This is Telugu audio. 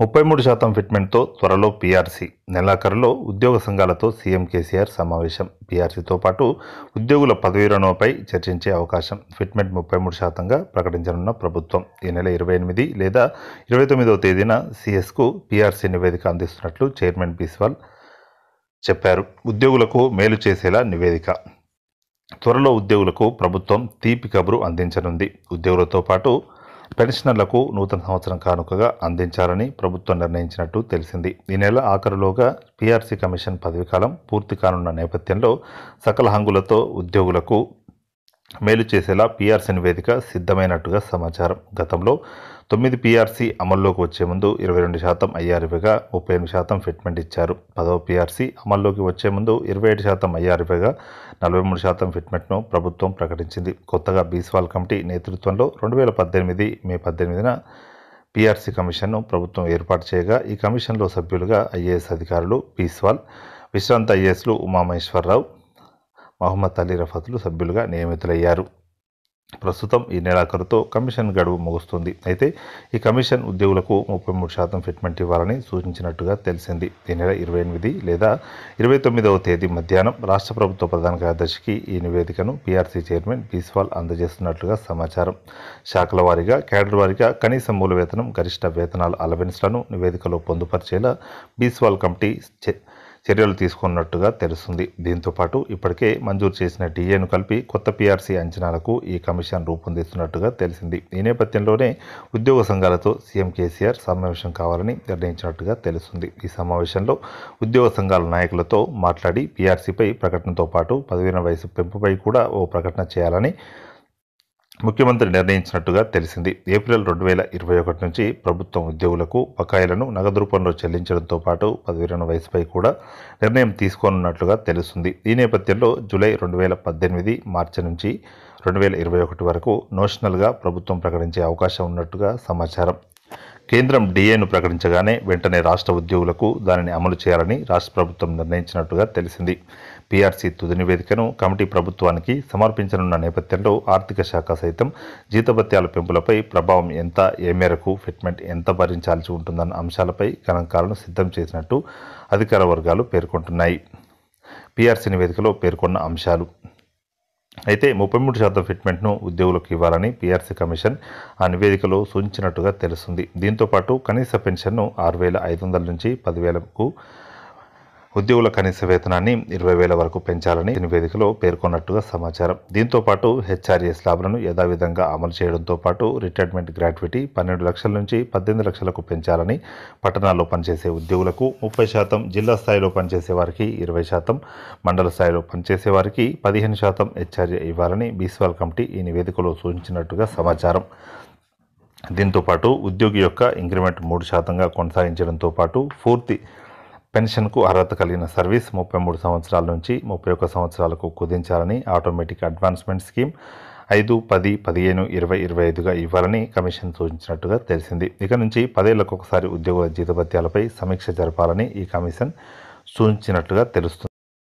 ముప్పై మూడు శాతం ఫిట్మెంట్తో త్వరలో పీఆర్సీ నెలాఖరులో ఉద్యోగ సంఘాలతో సీఎం కేసీఆర్ సమావేశం పీఆర్సీతో పాటు ఉద్యోగుల పదవీ రుణంపై చర్చించే అవకాశం ఫిట్మెంట్ ముప్పై మూడు శాతంగా ప్రకటించనున్న ప్రభుత్వం ఈ నెల ఇరవై ఎనిమిది లేదా ఇరవై తొమ్మిదవ తేదీన సీఎస్కు పీఆర్సీ నివేదిక అందిస్తున్నట్లు చైర్మన్ బీస్వాల్ చెప్పారు ఉద్యోగులకు మేలు చేసేలా నివేదిక త్వరలో ఉద్యోగులకు ప్రభుత్వం తీపి కబురు అందించనుంది ఉద్యోగులతో పాటు పెన్షనర్లకు నూతన సంవత్సరం కానుకగా అందించాలని ప్రభుత్వం నిర్ణయించినట్టు తెలిసింది ఈ నెల ఆఖరులోగా పీఆర్సీ కమిషన్ పదవీకాలం పూర్తి కానున్న నేపథ్యంలో సకల హంగులతో ఉద్యోగులకు మేలు చేసేలా పీఆర్సీ నివేదిక సిద్ధమైనట్టుగా సమాచారం గతంలో తొమ్మిది పీఆర్సీ అమల్లోకి వచ్చే ముందు ఇరవై రెండు శాతం ఐఆర్ఎఫ్గా ముప్పై ఎనిమిది శాతం ఫిట్మెంట్ ఇచ్చారు పదవ పీఆర్సీ అమల్లోకి వచ్చే ముందు ఇరవై ఏడు శాతం ఐఆర్ఎఫ్గా నలభై మూడు శాతం ఫిట్మెంట్ను ప్రభుత్వం ప్రకటించింది కొత్తగా బీస్వాల్ కమిటీ నేతృత్వంలో రెండు వేల పద్దెనిమిది మే పద్దెనిమిదిన పీఆర్సీ కమిషన్ను ప్రభుత్వం ఏర్పాటు చేయగా ఈ కమిషన్లో సభ్యులుగా ఐఏఎస్ అధికారులు బీస్వాల్ విశ్రాంత ఐఏఎస్లు ఉమామహేశ్వరరావు మహమ్మద్ అలీ రఫతులు సభ్యులుగా నియమితులయ్యారు ప్రస్తుతం ఈ నెలాఖరుతో కమిషన్ గడువు ముగుస్తుంది అయితే ఈ కమిషన్ ఉద్యోగులకు ముప్పై మూడు శాతం ఫిట్మెంట్ ఇవ్వాలని సూచించినట్టుగా తెలిసింది ఈ నెల ఇరవై ఎనిమిది లేదా ఇరవై తొమ్మిదవ తేదీ మధ్యాహ్నం రాష్ట్ర ప్రభుత్వ ప్రధాన కార్యదర్శికి ఈ నివేదికను పీఆర్సీ చైర్మన్ బీస్వాల్ అందజేస్తున్నట్లుగా సమాచారం శాఖల వారీగా క్యాడర్ వారీగా కనీస మూల వేతనం గరిష్ట వేతనాల అలవెన్స్లను నివేదికలో పొందుపరిచేలా బీస్వాల్ కమిటీ చర్యలు తీసుకున్నట్టుగా తెలుస్తుంది దీంతోపాటు ఇప్పటికే మంజూరు చేసిన డిఏను కలిపి కొత్త పీఆర్సీ అంచనాలకు ఈ కమిషన్ రూపొందిస్తున్నట్టుగా తెలిసింది ఈ నేపథ్యంలోనే ఉద్యోగ సంఘాలతో సీఎం కేసీఆర్ సమావేశం కావాలని నిర్ణయించినట్టుగా తెలుస్తుంది ఈ సమావేశంలో ఉద్యోగ సంఘాల నాయకులతో మాట్లాడి పీఆర్సీపై ప్రకటనతో పాటు పదవీన వయసు పెంపుపై కూడా ఓ ప్రకటన చేయాలని ముఖ్యమంత్రి నిర్ణయించినట్టుగా తెలిసింది ఏప్రిల్ రెండు వేల ఇరవై ఒకటి నుంచి ప్రభుత్వం ఉద్యోగులకు బకాయిలను నగదు రూపంలో చెల్లించడంతో పాటు పదవీరణ వయసుపై కూడా నిర్ణయం తీసుకోనున్నట్లుగా తెలుస్తుంది ఈ నేపథ్యంలో జూలై రెండు వేల పద్దెనిమిది మార్చి నుంచి రెండు వేల ఇరవై ఒకటి వరకు నోషనల్గా ప్రభుత్వం ప్రకటించే అవకాశం ఉన్నట్టుగా సమాచారం కేంద్రం డిఏను ప్రకటించగానే వెంటనే రాష్ట్ర ఉద్యోగులకు దానిని అమలు చేయాలని రాష్ట్ర ప్రభుత్వం నిర్ణయించినట్టుగా తెలిసింది పీఆర్సీ తుది నివేదికను కమిటీ ప్రభుత్వానికి సమర్పించనున్న నేపథ్యంలో ఆర్థిక శాఖ సైతం జీతభత్యాల పెంపులపై ప్రభావం ఎంత ఏ మేరకు ఫిట్మెంట్ ఎంత భరించాల్సి ఉంటుందన్న అంశాలపై గణాంకాలను సిద్ధం చేసినట్టు అధికార వర్గాలు పేర్కొంటున్నాయి పీఆర్సీ నివేదికలో పేర్కొన్న అంశాలు అయితే ముప్పై మూడు శాతం ఫిట్మెంట్ను ఉద్యోగులకు ఇవ్వాలని పీఆర్సీ కమిషన్ ఆ నివేదికలో సూచించినట్టుగా తెలుస్తుంది దీంతోపాటు కనీస పెన్షన్ను ఆరు వేల ఐదు వందల నుంచి పదివేలకు ఉద్యోగుల కనీస వేతనాన్ని ఇరవై వేల వరకు పెంచాలని నివేదికలో పేర్కొన్నట్టుగా సమాచారం దీంతో పాటు హెచ్ఆర్ఏ స్లాబ్లను యథావిధంగా అమలు చేయడంతో పాటు రిటైర్మెంట్ గ్రాట్యుటీ పన్నెండు లక్షల నుంచి పద్దెనిమిది లక్షలకు పెంచాలని పట్టణాల్లో పనిచేసే ఉద్యోగులకు ముప్పై శాతం జిల్లా స్థాయిలో పనిచేసే వారికి ఇరవై శాతం మండల స్థాయిలో పనిచేసే వారికి పదిహేను శాతం హెచ్ఆర్ఏ ఇవ్వాలని బీస్వాల్ కమిటీ ఈ నివేదికలో సూచించినట్టుగా సమాచారం దీంతో పాటు ఉద్యోగి యొక్క ఇంక్రిమెంట్ మూడు శాతంగా కొనసాగించడంతో పాటు పూర్తి పెన్షన్కు అర్హత కలిగిన సర్వీస్ ముప్పై మూడు సంవత్సరాల నుంచి ముప్పై ఒక్క సంవత్సరాలకు కుదించాలని ఆటోమేటిక్ అడ్వాన్స్మెంట్ స్కీమ్ ఐదు పది పదిహేను ఇరవై ఇరవై ఐదుగా ఇవ్వాలని కమిషన్ సూచించినట్టుగా తెలిసింది ఇక నుంచి పదేళ్లకు ఒకసారి ఉద్యోగుల జీతభత్యాలపై సమీక్ష జరపాలని ఈ కమిషన్ సూచించినట్టుగా తెలుస్తుంది